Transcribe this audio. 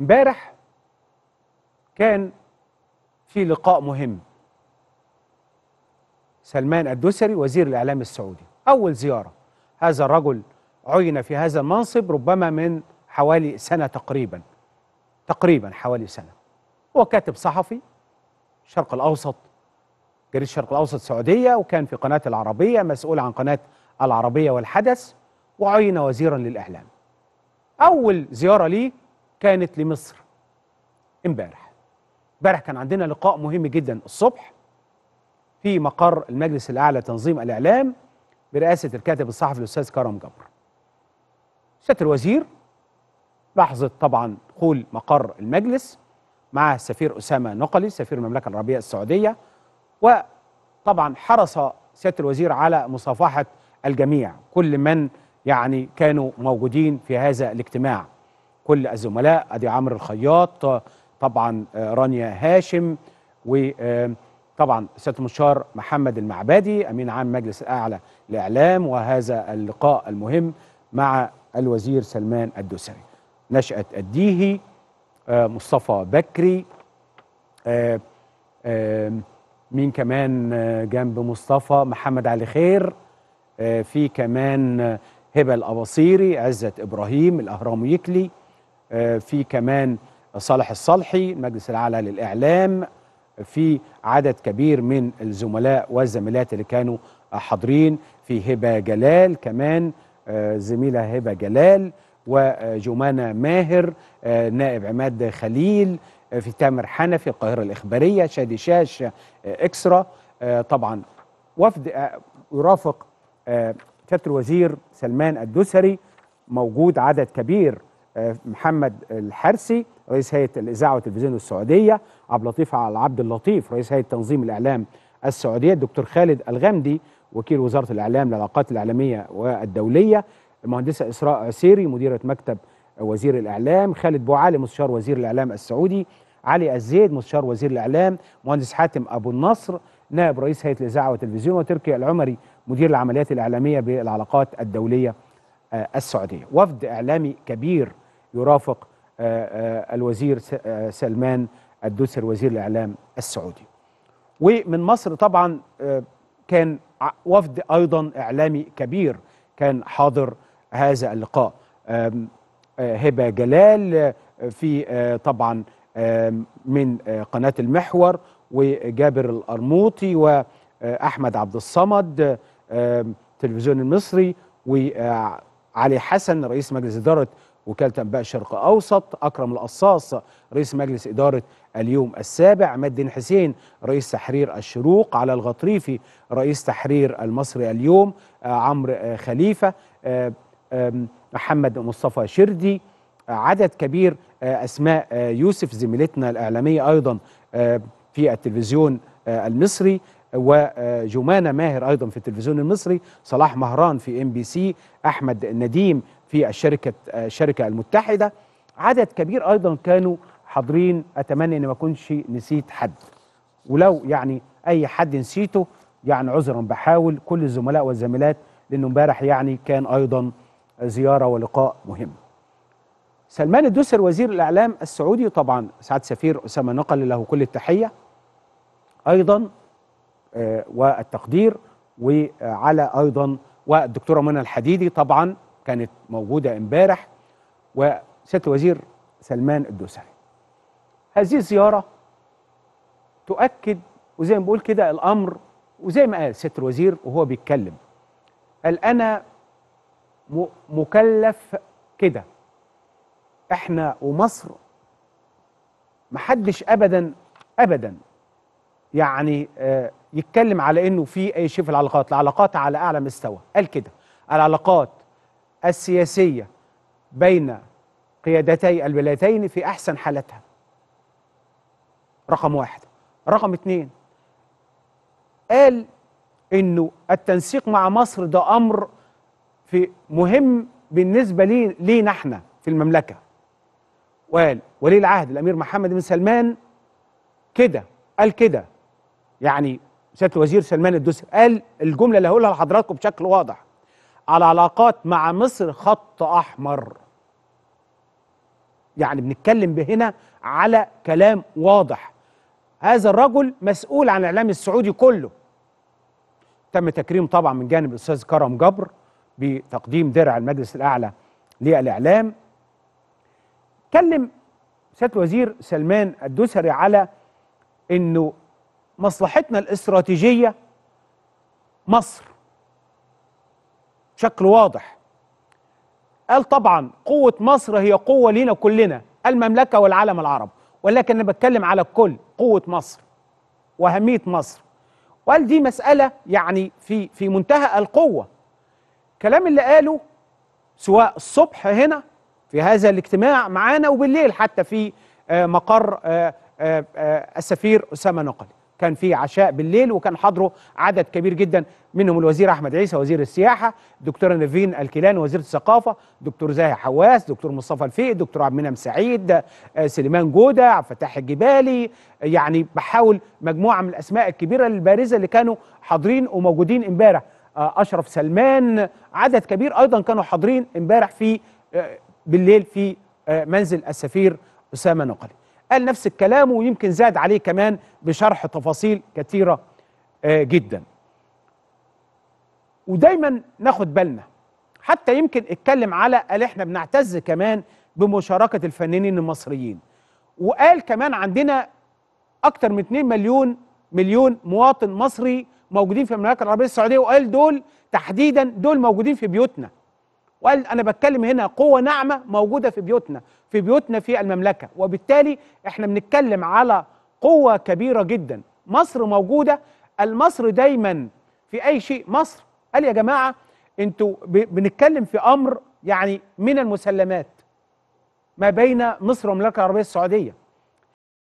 امبارح كان في لقاء مهم سلمان الدوسري وزير الإعلام السعودي أول زيارة هذا الرجل عين في هذا المنصب ربما من حوالي سنة تقريبا تقريبا حوالي سنة هو كاتب صحفي الشرق الأوسط جريدة الشرق الأوسط السعودية وكان في قناة العربية مسؤول عن قناة العربية والحدث وعين وزيرا للإعلام أول زيارة ليه كانت لمصر امبارح امبارح كان عندنا لقاء مهم جدا الصبح في مقر المجلس الاعلى تنظيم الاعلام برئاسه الكاتب الصحفي الاستاذ كرم جبر سياده الوزير لحظه طبعا دخول مقر المجلس مع السفير اسامه نقلي سفير المملكه العربيه السعوديه وطبعا حرص سياده الوزير على مصافحه الجميع كل من يعني كانوا موجودين في هذا الاجتماع كل الزملاء ادي عمرو الخياط طبعا آه، رانيا هاشم وطبعا سياده المستشار محمد المعبدي امين عام مجلس الاعلى الاعلام وهذا اللقاء المهم مع الوزير سلمان الدوسري نشأة الديهي آه، مصطفى بكري آه، مين كمان جنب مصطفى محمد علي خير في كمان هبه الاباصيري عزت ابراهيم الاهرام يكلي آه، في كمان صالح الصالحي المجلس الاعلى للاعلام في عدد كبير من الزملاء والزميلات اللي كانوا حاضرين في هبه جلال كمان آه، زميله هبه جلال وجمانه ماهر آه، نائب عماد خليل في تامر حنفي القاهره الاخباريه شادي شاش اكسترا طبعا وفد يرافق سياده الوزير سلمان الدوسري موجود عدد كبير محمد الحرسي رئيس هيئه الاذاعه والتلفزيون السعوديه عبد اللطيف عبد اللطيف رئيس هيئه تنظيم الاعلام السعوديه الدكتور خالد الغامدي وكيل وزاره الاعلام للعلاقات الاعلاميه والدوليه المهندسه اسراء عسيري مديره مكتب وزير الاعلام خالد بوعالي مستشار وزير الاعلام السعودي علي الزيد مستشار وزير الاعلام مهندس حاتم ابو النصر نائب رئيس هيئه الاذاعه والتلفزيون وتركي العمري مدير العمليات الاعلاميه بالعلاقات الدوليه آه، السعوديه وفد اعلامي كبير يرافق آه، آه، الوزير آه، سلمان الدوسر وزير الإعلام السعودي ومن مصر طبعا كان وفد أيضا إعلامي كبير كان حاضر هذا اللقاء هبة جلال في طبعا من قناة المحور وجابر الأرموطي وأحمد عبد الصمد تلفزيون المصري وعلي حسن رئيس مجلس إدارة وكاله انباء الشرق اوسط اكرم القصاص رئيس مجلس اداره اليوم السابع عماد الدين حسين رئيس تحرير الشروق على الغطريفي رئيس تحرير المصري اليوم آه، عمرو آه، خليفه آه، محمد مصطفى شردي عدد كبير اسماء يوسف زميلتنا الاعلاميه ايضا في التلفزيون المصري وجمانة ماهر أيضا في التلفزيون المصري صلاح مهران في ام بي سي أحمد نديم في الشركة الشركة المتحدة عدد كبير أيضا كانوا حاضرين أتمنى أن ما أكونش نسيت حد ولو يعني أي حد نسيته يعني عذرا بحاول كل الزملاء والزميلات لأنه امبارح يعني كان أيضا زيارة ولقاء مهم سلمان الدوسر وزير الإعلام السعودي طبعا سعد سفير أسامة نقل له كل التحية أيضا آه، والتقدير وعلى أيضا والدكتورة منى الحديدي طبعا كانت موجودة امبارح وست الوزير سلمان الدوسري هذه الزيارة تؤكد وزي ما بقول كده الأمر وزي ما قال ست الوزير وهو بيتكلم قال أنا مكلف كده احنا ومصر محدش ابدا ابدا يعني آه، يتكلم على انه في اي شيء في العلاقات العلاقات على اعلى مستوى قال كده العلاقات السياسية بين قيادتي الولايتين في أحسن حالتها رقم واحد رقم اثنين قال انه التنسيق مع مصر ده امر في مهم بالنسبه لي لينا احنا في المملكه وقال ولي العهد الامير محمد بن سلمان كده قال كده يعني سياده الوزير سلمان الدوسري قال الجمله اللي هقولها لحضراتكم بشكل واضح على علاقات مع مصر خط احمر يعني بنتكلم بهنا على كلام واضح هذا الرجل مسؤول عن الاعلام السعودي كله تم تكريم طبعا من جانب الاستاذ كرم جبر بتقديم درع المجلس الاعلى للاعلام كلم سياده الوزير سلمان الدوسري على انه مصلحتنا الاستراتيجيه مصر بشكل واضح قال طبعا قوة مصر هي قوة لينا كلنا المملكة والعالم العربي ولكن أنا بتكلم على الكل قوة مصر وأهمية مصر وقال دي مسألة يعني في في منتهى القوة كلام اللي قاله سواء الصبح هنا في هذا الاجتماع معانا وبالليل حتى في آه، مقر آه، آه، السفير أسامة نقل كان في عشاء بالليل وكان حضره عدد كبير جدا منهم الوزير احمد عيسى وزير السياحه دكتور نيفين الكيلان وزير الثقافه دكتور زاهي حواس دكتور مصطفى الفيق دكتور عبد المنعم سعيد آه، سليمان جوده عبد الفتاح الجبالي يعني بحاول مجموعه من الاسماء الكبيره البارزه اللي كانوا حاضرين وموجودين امبارح آه، اشرف سلمان عدد كبير ايضا كانوا حاضرين امبارح في آه، بالليل في منزل السفير اسامه نقلي قال نفس الكلام ويمكن زاد عليه كمان بشرح تفاصيل كثيرة آه، جدا ودايما ناخد بالنا حتى يمكن اتكلم على قال احنا بنعتز كمان بمشاركة الفنانين المصريين وقال كمان عندنا أكتر من 2 مليون مليون مواطن مصري موجودين في المملكة العربية السعودية وقال دول تحديدا دول موجودين في بيوتنا وقال انا بتكلم هنا قوه ناعمه موجوده في بيوتنا في بيوتنا في المملكه وبالتالي احنا بنتكلم على قوه كبيره جدا مصر موجوده المصر دايما في اي شيء مصر قال يا جماعه انتوا بنتكلم في امر يعني من المسلمات ما بين مصر والمملكه العربيه السعوديه